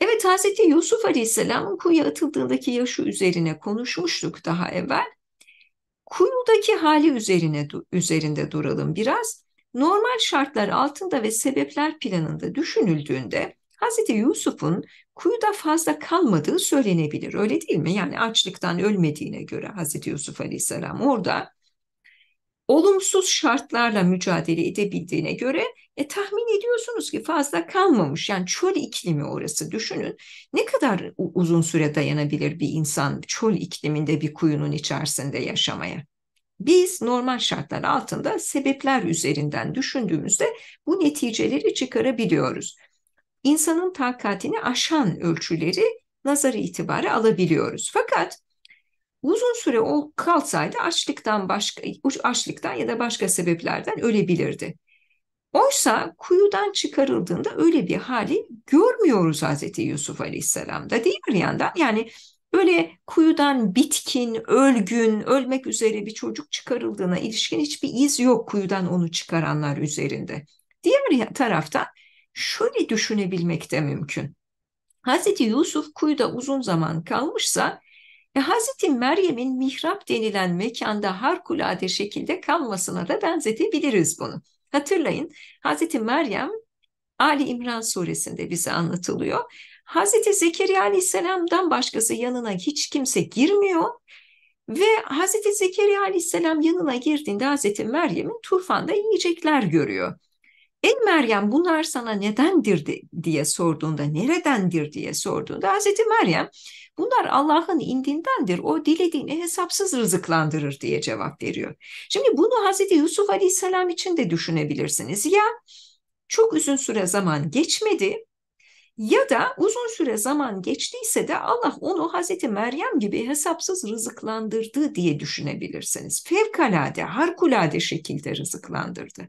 Evet Hz. Yusuf Aleyhisselam'ın kuyuya atıldığındaki yaşı üzerine konuşmuştuk daha evvel. Kuyudaki hali üzerine üzerinde duralım biraz. Normal şartlar altında ve sebepler planında düşünüldüğünde Hz. Yusuf'un kuyuda fazla kalmadığı söylenebilir. Öyle değil mi? Yani açlıktan ölmediğine göre Hz. Yusuf Aleyhisselam orada olumsuz şartlarla mücadele edebildiğine göre e, tahmin ediyorsunuz ki fazla kalmamış. Yani çöl iklimi orası düşünün. Ne kadar uzun süre dayanabilir bir insan çöl ikliminde bir kuyunun içerisinde yaşamaya? Biz normal şartlar altında sebepler üzerinden düşündüğümüzde bu neticeleri çıkarabiliyoruz. İnsanın takatini aşan ölçüleri nazarı itibarı alabiliyoruz. Fakat Uzun süre o kalsaydı açlıktan başka açlıktan ya da başka sebeplerden ölebilirdi. Oysa kuyudan çıkarıldığında öyle bir hali görmüyoruz Hazreti Yusuf Aleyhisselam'da değil mi bir yandan. Yani böyle kuyudan bitkin, ölgün, ölmek üzere bir çocuk çıkarıldığına ilişkin hiçbir iz yok kuyudan onu çıkaranlar üzerinde. Diğer taraftan şöyle düşünebilmek de mümkün. Hazreti Yusuf kuyuda uzun zaman kalmışsa e, Hazreti Meryem'in mihrap denilen mekanda harikulade şekilde kalmasına da benzetebiliriz bunu. Hatırlayın Hazreti Meryem Ali İmran suresinde bize anlatılıyor. Hazreti Zekeriya aleyhisselamdan başkası yanına hiç kimse girmiyor. Ve Hazreti Zekeriya aleyhisselam yanına girdiğinde Hazreti Meryem'in turfan'da yiyecekler görüyor. Ey Meryem bunlar sana nedendir diye sorduğunda, neredendir diye sorduğunda Hazreti Meryem bunlar Allah'ın indindendir. O dilediğini hesapsız rızıklandırır diye cevap veriyor. Şimdi bunu Hazreti Yusuf Aleyhisselam için de düşünebilirsiniz. Ya çok uzun süre zaman geçmedi ya da uzun süre zaman geçtiyse de Allah onu Hazreti Meryem gibi hesapsız rızıklandırdı diye düşünebilirsiniz. Fevkalade, harikulade şekilde rızıklandırdı.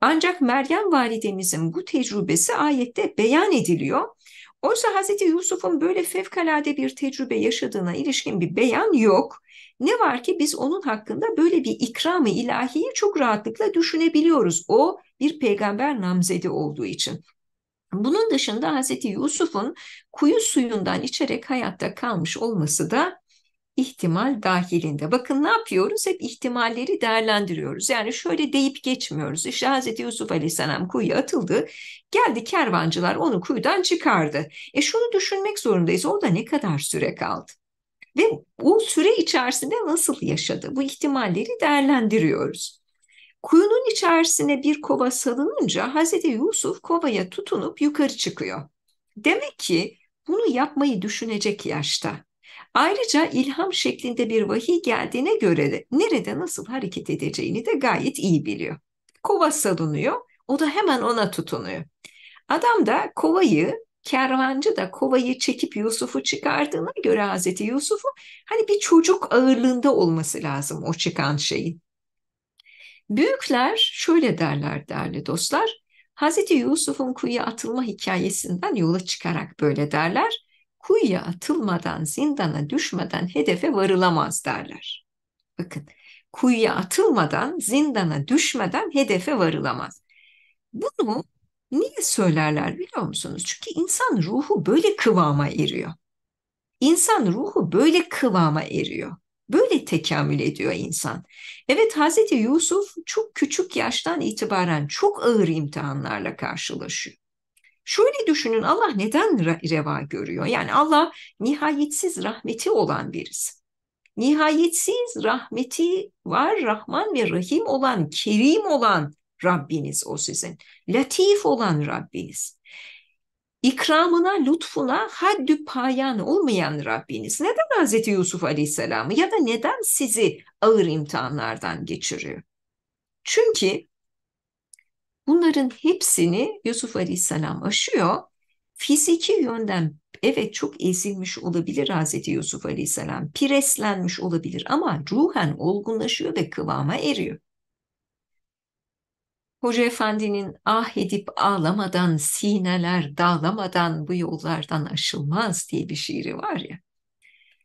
Ancak Meryem validemizin bu tecrübesi ayette beyan ediliyor. Oysa Hazreti Yusuf'un böyle fevkalade bir tecrübe yaşadığına ilişkin bir beyan yok. Ne var ki biz onun hakkında böyle bir ikramı ilahiyi çok rahatlıkla düşünebiliyoruz. O bir peygamber namzedi olduğu için. Bunun dışında Hazreti Yusuf'un kuyu suyundan içerek hayatta kalmış olması da ihtimal dahilinde. Bakın ne yapıyoruz? Hep ihtimalleri değerlendiriyoruz. Yani şöyle deyip geçmiyoruz. İşte Hazreti Yusuf Aleyhisselam kuyuya atıldı. Geldi kervancılar onu kuyudan çıkardı. E şunu düşünmek zorundayız. Orada ne kadar süre kaldı? Ve bu süre içerisinde nasıl yaşadı? Bu ihtimalleri değerlendiriyoruz. Kuyunun içerisine bir kova salınınca Hazreti Yusuf kovaya tutunup yukarı çıkıyor. Demek ki bunu yapmayı düşünecek yaşta. Ayrıca ilham şeklinde bir vahiy geldiğine göre de nerede nasıl hareket edeceğini de gayet iyi biliyor. Kova salınıyor, o da hemen ona tutunuyor. Adam da kovayı, kervancı da kovayı çekip Yusuf'u çıkardığına göre Hazreti Yusuf'u hani bir çocuk ağırlığında olması lazım o çıkan şeyin. Büyükler şöyle derler değerli dostlar. Hazreti Yusuf'un kuyuya atılma hikayesinden yola çıkarak böyle derler. Kuyuya atılmadan, zindana düşmeden hedefe varılamaz derler. Bakın kuyuya atılmadan, zindana düşmeden hedefe varılamaz. Bunu niye söylerler biliyor musunuz? Çünkü insan ruhu böyle kıvama eriyor. İnsan ruhu böyle kıvama eriyor. Böyle tekamül ediyor insan. Evet Hazreti Yusuf çok küçük yaştan itibaren çok ağır imtihanlarla karşılaşıyor. Şöyle düşünün Allah neden reva görüyor? Yani Allah nihayetsiz rahmeti olan birisi. Nihayetsiz rahmeti var, Rahman ve Rahim olan, Kerim olan Rabbiniz o sizin. Latif olan Rabbiniz ikramına, lutfuna haddü payan olmayan Rabbiniz neden Hz. Yusuf Aleyhisselam'ı ya da neden sizi ağır imtihanlardan geçiriyor? Çünkü bunların hepsini Yusuf Aleyhisselam aşıyor. Fiziki yönden evet çok ezilmiş olabilir Hz. Yusuf Aleyhisselam, pireslenmiş olabilir ama ruhen olgunlaşıyor ve kıvama eriyor. Hoca Efendi'nin ah edip ağlamadan, sineler dağlamadan bu yollardan aşılmaz diye bir şiiri var ya.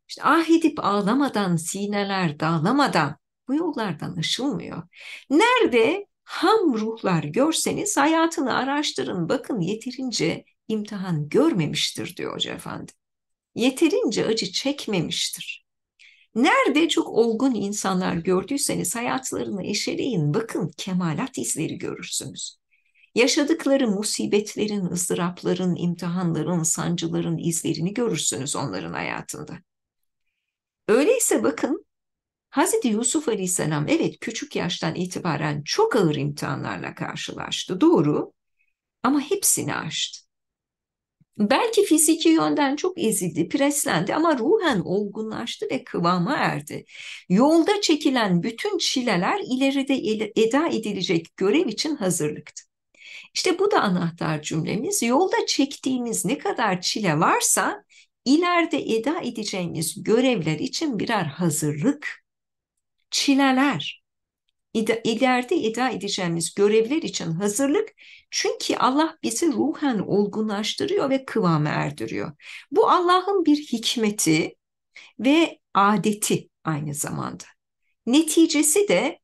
İşte ah edip ağlamadan, sineler dağlamadan bu yollardan aşılmıyor. Nerede ham ruhlar görseniz hayatını araştırın, bakın yeterince imtihan görmemiştir diyor Hoca Efendi. Yeterince acı çekmemiştir. Nerede çok olgun insanlar gördüyseniz hayatlarını eşeleyin, bakın kemalat izleri görürsünüz. Yaşadıkları musibetlerin, ızdırapların, imtihanların, sancıların izlerini görürsünüz onların hayatında. Öyleyse bakın Hazreti Yusuf Aleyhisselam evet küçük yaştan itibaren çok ağır imtihanlarla karşılaştı doğru ama hepsini aştı. Belki fiziki yönden çok ezildi, preslendi ama ruhen olgunlaştı ve kıvama erdi. Yolda çekilen bütün çileler ileride eda edilecek görev için hazırlıktı. İşte bu da anahtar cümlemiz. Yolda çektiğimiz ne kadar çile varsa ileride eda edeceğimiz görevler için birer hazırlık. Çileler, ida, ileride ida edeceğimiz görevler için hazırlık. Çünkü Allah bizi ruhen olgunlaştırıyor ve kıvama erdiriyor. Bu Allah'ın bir hikmeti ve adeti aynı zamanda. Neticesi de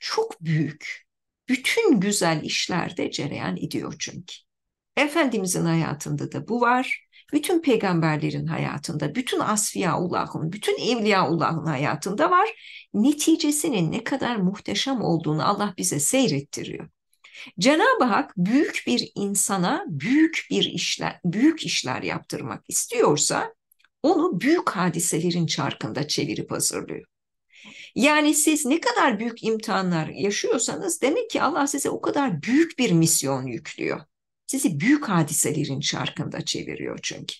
çok büyük. Bütün güzel işlerde cereyan ediyor çünkü. Efendimizin hayatında da bu var bütün peygamberlerin hayatında, bütün asfiyaullahın, bütün evliyaullahın hayatında var. Neticesinin ne kadar muhteşem olduğunu Allah bize seyrettiriyor. Cenab-ı Hak büyük bir insana büyük bir işler, büyük işler yaptırmak istiyorsa onu büyük hadiselerin çarkında çevirip hazırlıyor. Yani siz ne kadar büyük imtihanlar yaşıyorsanız demek ki Allah size o kadar büyük bir misyon yüklüyor. Sizi büyük hadiselerin şarkında çeviriyor çünkü.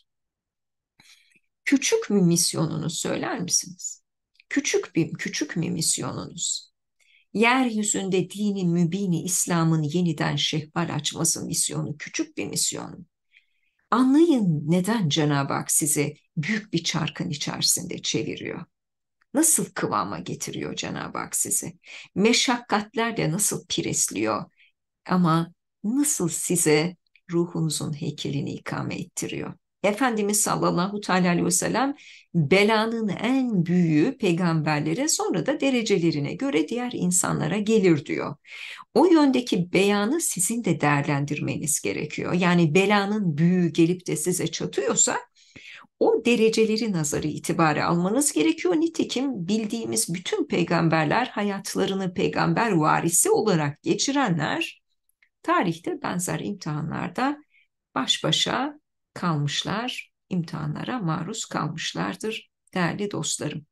Küçük bir misyonunu söyler misiniz? Küçük bir küçük bir misyonunuz. Yeryüzünde dini mübini İslam'ın yeniden şehbal açması misyonu küçük bir misyon. Anlayın neden Cenab-ı Hak sizi büyük bir çarkın içerisinde çeviriyor. Nasıl kıvama getiriyor Cenab-ı Hak sizi? Meşakkatlerle nasıl piresliyor? Ama nasıl size ruhunuzun heykelini ikame ettiriyor. Efendimiz sallallahu teala aleyhi ve sellem belanın en büyüğü peygamberlere sonra da derecelerine göre diğer insanlara gelir diyor. O yöndeki beyanı sizin de değerlendirmeniz gerekiyor. Yani belanın büyüğü gelip de size çatıyorsa o dereceleri nazarı itibare almanız gerekiyor. Nitekim bildiğimiz bütün peygamberler hayatlarını peygamber varisi olarak geçirenler tarihte benzer imtihanlarda baş başa kalmışlar, imtihanlara maruz kalmışlardır değerli dostlarım.